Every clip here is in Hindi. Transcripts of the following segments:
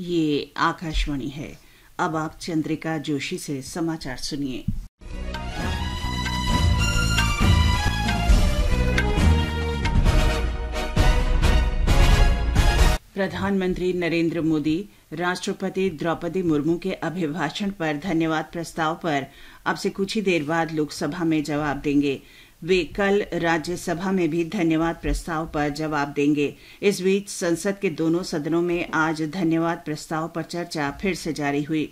ये आकाशवाणी है अब आप चंद्रिका जोशी से समाचार सुनिए प्रधानमंत्री नरेंद्र मोदी राष्ट्रपति द्रौपदी मुर्मू के अभिभाषण पर धन्यवाद प्रस्ताव पर अब से कुछ ही देर बाद लोकसभा में जवाब देंगे वे कल राज्यसभा में भी धन्यवाद प्रस्ताव पर जवाब देंगे इस बीच संसद के दोनों सदनों में आज धन्यवाद प्रस्ताव पर चर्चा फिर से जारी हुई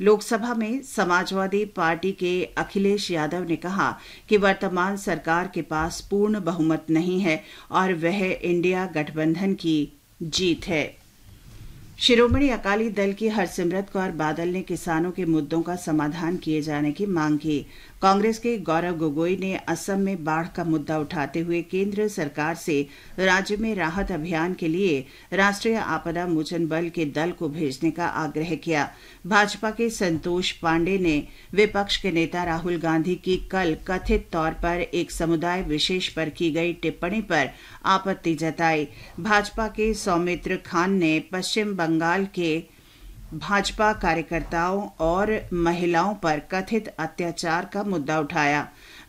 लोकसभा में समाजवादी पार्टी के अखिलेश यादव ने कहा कि वर्तमान सरकार के पास पूर्ण बहुमत नहीं है और वह इंडिया गठबंधन की जीत है शिरोमणि अकाली दल की हरसिमरत कौर बादल ने किसानों के मुद्दों का समाधान किए जाने की मांग की कांग्रेस के गौरव गोगोई ने असम में बाढ़ का मुद्दा उठाते हुए केंद्र सरकार से राज्य में राहत अभियान के लिए राष्ट्रीय आपदा मोचन बल के दल को भेजने का आग्रह किया भाजपा के संतोष पांडे ने विपक्ष के नेता राहुल गांधी की कल कथित तौर पर एक समुदाय विशेष पर की गई टिप्पणी पर आपत्ति जताई भाजपा के सौमित्र खान ने पश्चिम बंगाल के भाजपा कार्यकर्ताओं और महिलाओं पर कथित अत्याचार का मुद्दा उठाया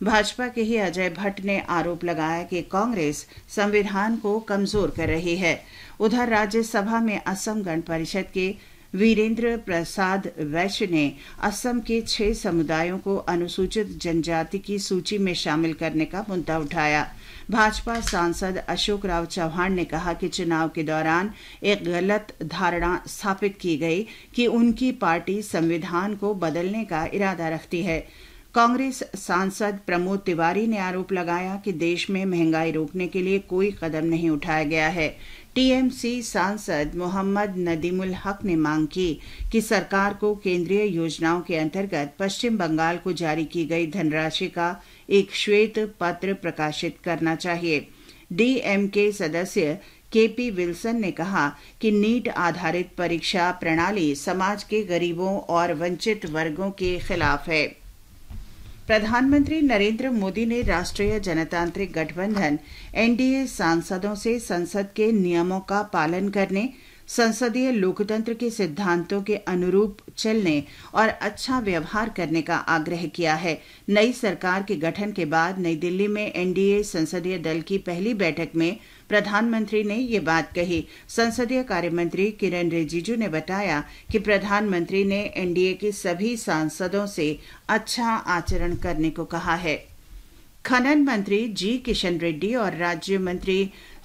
भाजपा के ही अजय भट्ट ने आरोप लगाया कि कांग्रेस संविधान को कमजोर कर रही है उधर राज्यसभा में असम गण परिषद के वीरेंद्र प्रसाद वैश्य ने असम के छह समुदायों को अनुसूचित जनजाति की सूची में शामिल करने का मुद्दा उठाया भाजपा सांसद अशोक राव चौहान ने कहा कि चुनाव के दौरान एक गलत धारणा स्थापित की गई कि उनकी पार्टी संविधान को बदलने का इरादा रखती है कांग्रेस सांसद प्रमोद तिवारी ने आरोप लगाया कि देश में महंगाई रोकने के लिए कोई कदम नहीं उठाया गया है टीएमसी सांसद मोहम्मद नदीमुल हक ने मांग की कि सरकार को केंद्रीय योजनाओं के अंतर्गत पश्चिम बंगाल को जारी की गई धनराशि का एक श्वेत पत्र प्रकाशित करना चाहिए डीएमके सदस्य केपी विल्सन ने कहा कि नीट आधारित परीक्षा प्रणाली समाज के गरीबों और वंचित वर्गों के खिलाफ है प्रधानमंत्री नरेंद्र मोदी ने राष्ट्रीय जनतांत्रिक गठबंधन एनडीए सांसदों से संसद के नियमों का पालन करने संसदीय लोकतंत्र के सिद्धांतों के अनुरूप चलने और अच्छा व्यवहार करने का आग्रह किया है नई सरकार के गठन के बाद नई दिल्ली में एनडीए संसदीय दल की पहली बैठक में प्रधानमंत्री ने ये बात कही संसदीय कार्य मंत्री किरण रिजिजू ने बताया कि प्रधानमंत्री ने एनडीए के सभी सांसदों से अच्छा आचरण करने को कहा है खनन मंत्री जी किशन रेड्डी और राज्य मंत्री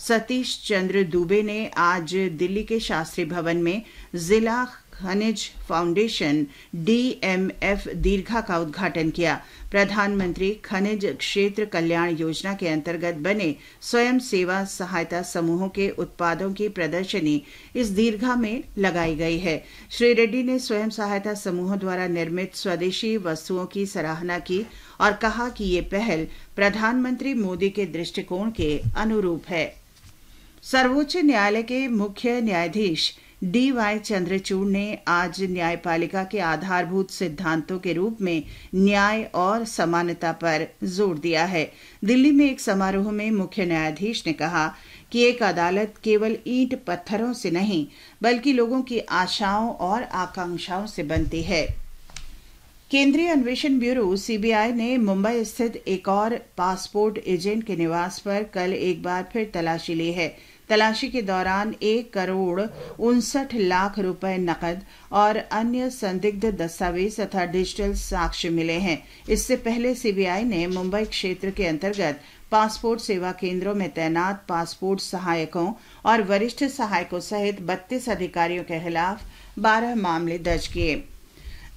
सतीश चंद्र दुबे ने आज दिल्ली के शास्त्री भवन में जिला खनिज फाउंडेशन डीएमएफ दीर्घा का उद्घाटन किया प्रधानमंत्री खनिज क्षेत्र कल्याण योजना के अंतर्गत बने स्वयं सेवा सहायता समूहों के उत्पादों की प्रदर्शनी इस दीर्घा में लगाई गई है श्री रेड्डी ने स्वयं सहायता समूहों द्वारा निर्मित स्वदेशी वस्तुओं की सराहना की और कहा कि ये पहल प्रधानमंत्री मोदी के दृष्टिकोण के अनुरूप है सर्वोच्च न्यायालय के मुख्य न्यायाधीश डी वाई चंद्रचूड़ ने आज न्यायपालिका के आधारभूत सिद्धांतों के रूप में न्याय और समानता पर जोर दिया है दिल्ली में एक समारोह में मुख्य न्यायाधीश ने कहा कि एक अदालत केवल ईंट पत्थरों से नहीं बल्कि लोगों की आशाओं और आकांक्षाओं से बनती है केंद्रीय अन्वेषण ब्यूरो सीबीआई ने मुंबई स्थित एक और पासपोर्ट एजेंट के निवास पर कल एक बार फिर तलाशी ली है तलाशी के दौरान एक करोड़ उनसठ लाख रुपए नकद और अन्य संदिग्ध दस्तावेज तथा डिजिटल साक्ष्य मिले हैं इससे पहले सीबीआई ने मुंबई क्षेत्र के अंतर्गत पासपोर्ट सेवा केंद्रों में तैनात पासपोर्ट सहायकों और वरिष्ठ सहायकों सहित बत्तीस अधिकारियों के खिलाफ बारह मामले दर्ज किए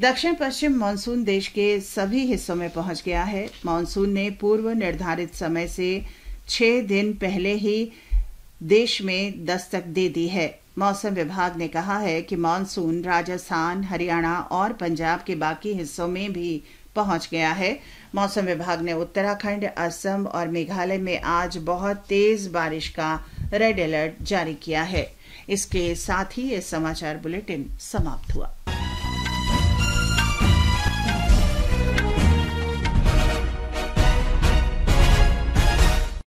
दक्षिण पश्चिम मानसून देश के सभी हिस्सों में पहुंच गया है मानसून ने पूर्व निर्धारित समय से छह दिन पहले ही देश में दस्तक दे दी है मौसम विभाग ने कहा है कि मानसून राजस्थान हरियाणा और पंजाब के बाकी हिस्सों में भी पहुंच गया है मौसम विभाग ने उत्तराखंड असम और मेघालय में आज बहुत तेज बारिश का रेड अलर्ट जारी किया है इसके साथ ही ये समाचार बुलेटिन समाप्त हुआ